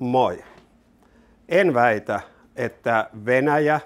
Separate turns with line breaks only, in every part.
Moi. En väitä, että Venäjä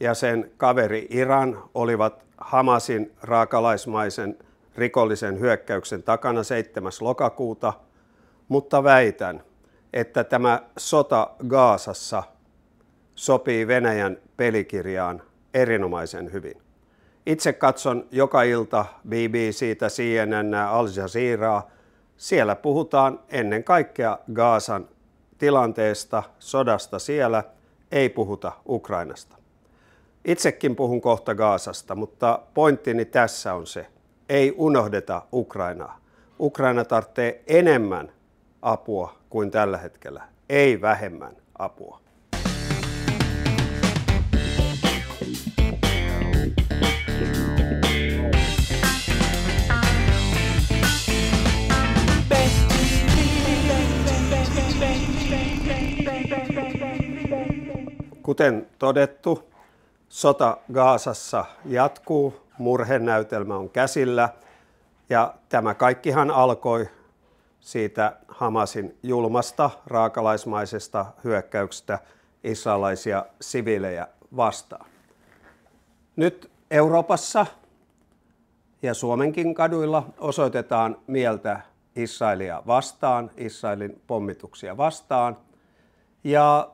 ja sen kaveri Iran olivat Hamasin raakalaismaisen rikollisen hyökkäyksen takana 7. lokakuuta, mutta väitän, että tämä sota Gaasassa sopii Venäjän pelikirjaan erinomaisen hyvin. Itse katson joka ilta BBCtä, CNN, Al Jazeeraa. Siellä puhutaan ennen kaikkea Gaasan tilanteesta, sodasta siellä, ei puhuta Ukrainasta. Itsekin puhun kohta Gaasasta, mutta pointtini tässä on se. Ei unohdeta Ukrainaa. Ukraina tarvitsee enemmän apua kuin tällä hetkellä, ei vähemmän apua. Kuten todettu, sota Gaasassa jatkuu, murhenäytelmä on käsillä ja tämä kaikkihan alkoi siitä Hamasin julmasta raakalaismaisesta hyökkäyksestä israelaisia siviilejä vastaan. Nyt Euroopassa ja Suomenkin kaduilla osoitetaan mieltä Israelia vastaan, Israelin pommituksia vastaan. Ja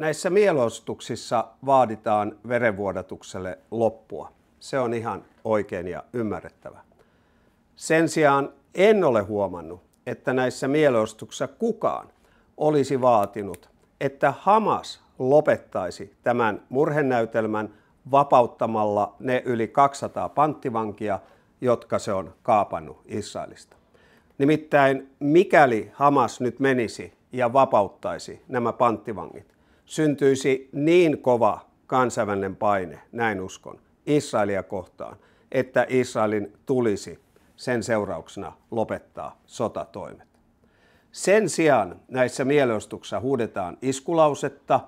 näissä mielostuksissa vaaditaan verenvuodatukselle loppua. Se on ihan oikein ja ymmärrettävä. Sen sijaan en ole huomannut, että näissä mielostuksissa kukaan olisi vaatinut, että Hamas lopettaisi tämän murhenäytelmän vapauttamalla ne yli 200 panttivankia, jotka se on kaapannut Israelista. Nimittäin mikäli Hamas nyt menisi ja vapauttaisi nämä panttivangit, syntyisi niin kova kansainvälinen paine, näin uskon, Israelia kohtaan, että Israelin tulisi sen seurauksena lopettaa sotatoimet. Sen sijaan näissä mielenostuksissa huudetaan iskulausetta,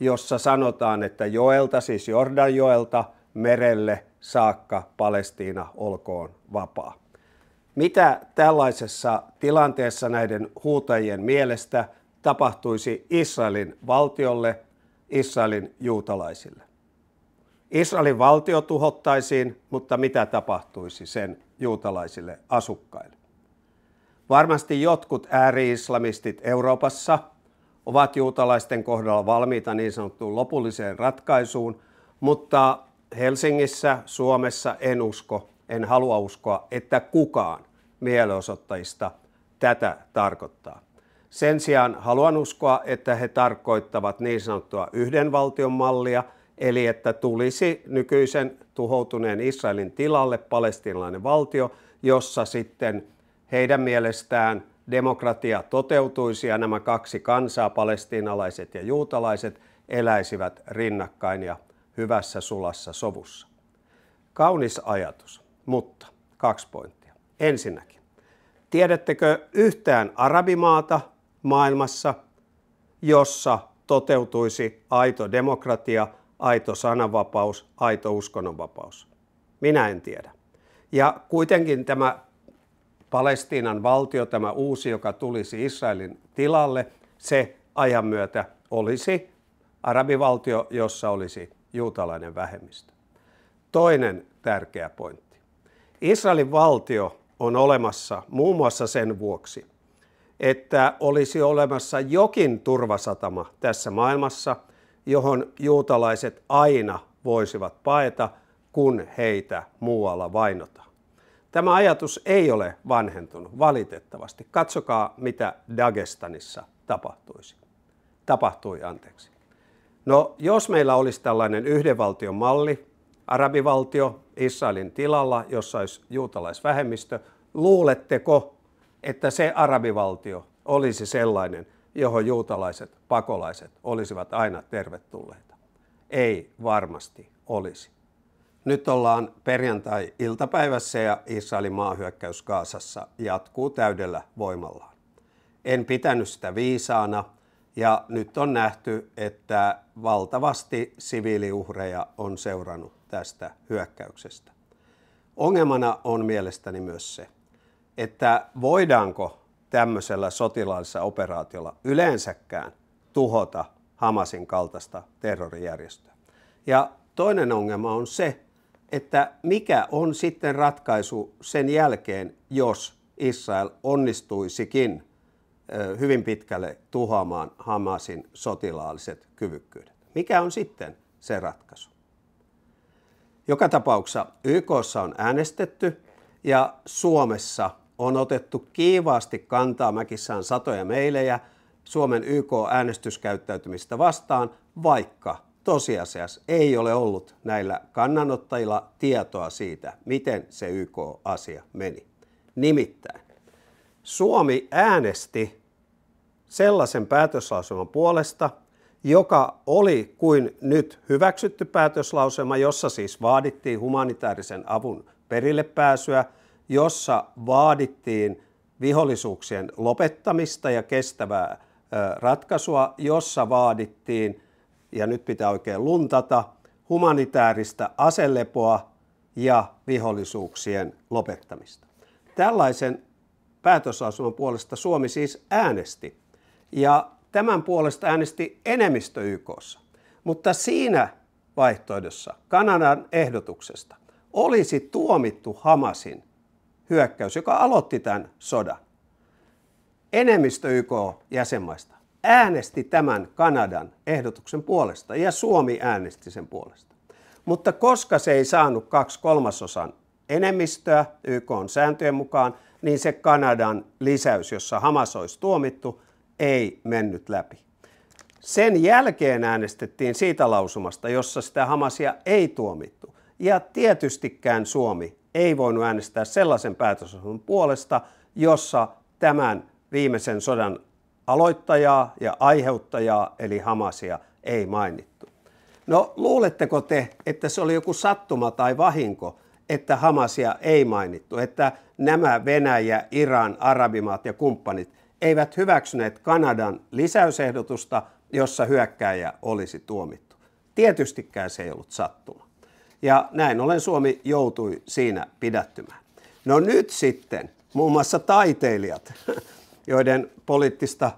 jossa sanotaan, että joelta, siis Jordan Joelta merelle saakka Palestiina olkoon vapaa. Mitä tällaisessa tilanteessa näiden huutajien mielestä tapahtuisi Israelin valtiolle, Israelin juutalaisille. Israelin valtio tuhottaisiin, mutta mitä tapahtuisi sen juutalaisille asukkaille? Varmasti jotkut ääri-islamistit Euroopassa ovat juutalaisten kohdalla valmiita niin sanottuun lopulliseen ratkaisuun, mutta Helsingissä, Suomessa en usko, en halua uskoa, että kukaan mielenosoittajista tätä tarkoittaa. Sen sijaan haluan uskoa, että he tarkoittavat niin sanottua yhden valtion mallia, eli että tulisi nykyisen tuhoutuneen Israelin tilalle palestinalainen valtio, jossa sitten heidän mielestään demokratia toteutuisi ja nämä kaksi kansaa, palestiinalaiset ja juutalaiset, eläisivät rinnakkain ja hyvässä sulassa sovussa. Kaunis ajatus, mutta kaksi pointtia. Ensinnäkin, tiedättekö yhtään arabimaata, maailmassa, jossa toteutuisi aito demokratia, aito sananvapaus, aito uskonnonvapaus? Minä en tiedä. Ja kuitenkin tämä Palestiinan valtio, tämä uusi, joka tulisi Israelin tilalle, se ajan myötä olisi arabivaltio, jossa olisi juutalainen vähemmistö. Toinen tärkeä pointti. Israelin valtio on olemassa muun muassa sen vuoksi, että olisi olemassa jokin turvasatama tässä maailmassa, johon juutalaiset aina voisivat paeta, kun heitä muualla vainota. Tämä ajatus ei ole vanhentunut valitettavasti. Katsokaa, mitä Dagestanissa tapahtuisi. Tapahtui, anteeksi. No, jos meillä olisi tällainen yhdenvaltion malli, arabivaltio Israelin tilalla, jossa olisi juutalaisvähemmistö, luuletteko, että se arabivaltio olisi sellainen, johon juutalaiset pakolaiset olisivat aina tervetulleita? Ei varmasti olisi. Nyt ollaan perjantai-iltapäivässä ja Israelin maahyökkäys Kaasassa jatkuu täydellä voimallaan. En pitänyt sitä viisaana ja nyt on nähty, että valtavasti siviiliuhreja on seurannut tästä hyökkäyksestä. Ongelmana on mielestäni myös se, että voidaanko tämmöisellä sotilaallisella operaatiolla yleensäkään tuhota Hamasin kaltaista terrorijärjestöä. Ja toinen ongelma on se, että mikä on sitten ratkaisu sen jälkeen, jos Israel onnistuisikin hyvin pitkälle tuhoamaan Hamasin sotilaalliset kyvykkyydet. Mikä on sitten se ratkaisu? Joka tapauksessa YKssa on äänestetty ja Suomessa – on otettu kiivaasti kantaa mäkissään satoja meilejä Suomen YK-äänestyskäyttäytymistä vastaan, vaikka tosiasiassa ei ole ollut näillä kannanottajilla tietoa siitä, miten se YK-asia meni. Nimittäin Suomi äänesti sellaisen päätöslauselman puolesta, joka oli kuin nyt hyväksytty päätöslauselma, jossa siis vaadittiin humanitaarisen avun perille pääsyä – jossa vaadittiin vihollisuuksien lopettamista ja kestävää ratkaisua, jossa vaadittiin, ja nyt pitää oikein luntata, humanitaarista aselepoa ja vihollisuuksien lopettamista. Tällaisen päätösasunnon puolesta Suomi siis äänesti. Ja tämän puolesta äänesti enemmistö YKssa. Mutta siinä vaihtoehdossa Kanadan ehdotuksesta olisi tuomittu Hamasin hyökkäys, joka aloitti tämän sodan. Enemmistö YK-jäsenmaista äänesti tämän Kanadan ehdotuksen puolesta ja Suomi äänesti sen puolesta. Mutta koska se ei saanut kaksi kolmasosan enemmistöä YK on sääntöjen mukaan, niin se Kanadan lisäys, jossa Hamas olisi tuomittu, ei mennyt läpi. Sen jälkeen äänestettiin siitä lausumasta, jossa sitä Hamasia ei tuomittu. Ja tietystikään Suomi ei voinut äänestää sellaisen päätösosan puolesta, jossa tämän viimeisen sodan aloittajaa ja aiheuttajaa, eli Hamasia, ei mainittu. No luuletteko te, että se oli joku sattuma tai vahinko, että Hamasia ei mainittu, että nämä Venäjä, Iran, Arabimaat ja kumppanit eivät hyväksyneet Kanadan lisäysehdotusta, jossa hyökkääjä olisi tuomittu. Tietystikään se ei ollut sattuma. Ja näin ollen Suomi joutui siinä pidättymään. No nyt sitten muun muassa taiteilijat, joiden poliittista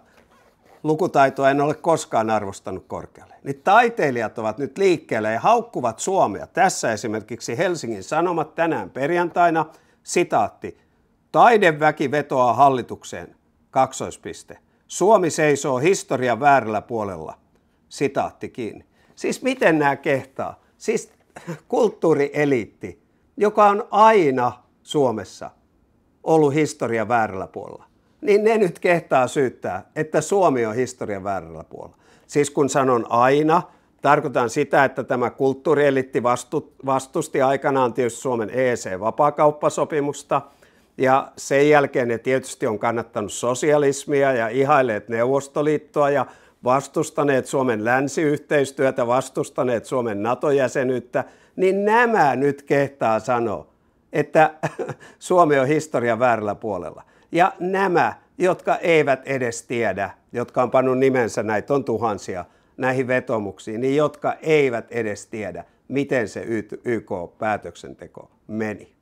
lukutaitoa en ole koskaan arvostanut korkealle. Niin taiteilijat ovat nyt liikkeellä ja haukkuvat Suomea. Tässä esimerkiksi Helsingin Sanomat tänään perjantaina, sitaatti, taideväki vetoaa hallitukseen, kaksoispiste. Suomi seisoo historian väärällä puolella, sitaatti kiinni. Siis miten nämä kehtaa? Siis kulttuurieliitti, joka on aina Suomessa ollut historian väärällä puolella, niin ne nyt kehtaa syyttää, että Suomi on historian väärällä puolella. Siis kun sanon aina, tarkoitan sitä, että tämä kulttuurieliitti vastusti aikanaan tietysti Suomen EEC-vapaakauppasopimusta, ja sen jälkeen ne tietysti on kannattanut sosialismia ja ihaileet Neuvostoliittoa ja vastustaneet Suomen länsiyhteistyötä, vastustaneet Suomen NATO-jäsenyyttä, niin nämä nyt kehtaa sanoa, että Suomi on historian väärällä puolella. Ja nämä, jotka eivät edes tiedä, jotka on pannut nimensä, näitä on tuhansia, näihin vetomuksiin, niin jotka eivät edes tiedä, miten se YK-päätöksenteko meni.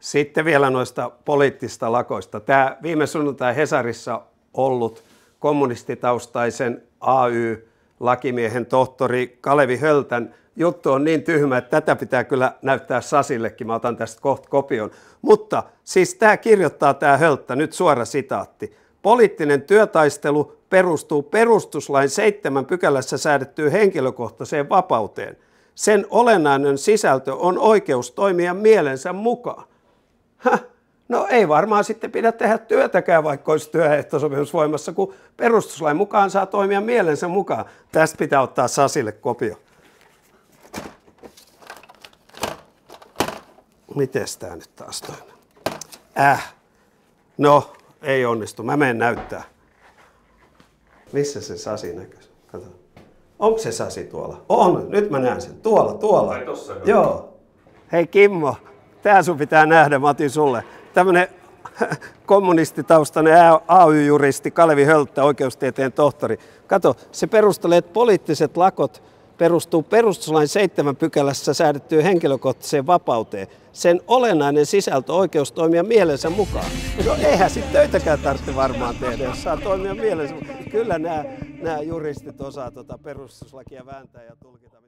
Sitten vielä noista poliittista lakoista. Tämä viime sunnuntai Hesarissa ollut kommunistitaustaisen AY-lakimiehen tohtori Kalevi Höltän juttu on niin tyhmä, että tätä pitää kyllä näyttää Sasillekin. Mä otan tästä kohta kopion. Mutta siis tämä kirjoittaa tämä Hölttä, nyt suora sitaatti. Poliittinen työtaistelu perustuu perustuslain seitsemän pykälässä säädettyyn henkilökohtaiseen vapauteen. Sen olennainen sisältö on oikeus toimia mielensä mukaan. Häh? No ei varmaan sitten pidä tehdä työtäkään, vaikka olisi työehtosopimus voimassa, kun perustuslain mukaan saa toimia mielensä mukaan. Tästä pitää ottaa Sasille kopio. Mites tää nyt taas toimii? Äh. No, ei onnistu. Mä menen näyttää. Missä se Sasi näkyy? Kato. Onko se Sasi tuolla? On, nyt mä näen sen. Tuolla, tuolla. Ai tossa, joo. joo. Hei Kimmo, tää sun pitää nähdä, mä otin sulle tämmöinen kommunistitaustainen AY-juristi Kalevi Hölttä, oikeustieteen tohtori. Kato, se perustelee, että poliittiset lakot perustuu perustuslain seitsemän pykälässä säädettyyn henkilökohtaiseen vapauteen. Sen olennainen sisältö oikeus toimia mielensä mukaan. No eihän sitten töitäkään tarvitse varmaan tehdä, jos saa toimia mielensä mukaan. Kyllä nämä, nämä juristit osaa tuota perustuslakia vääntää ja tulkita.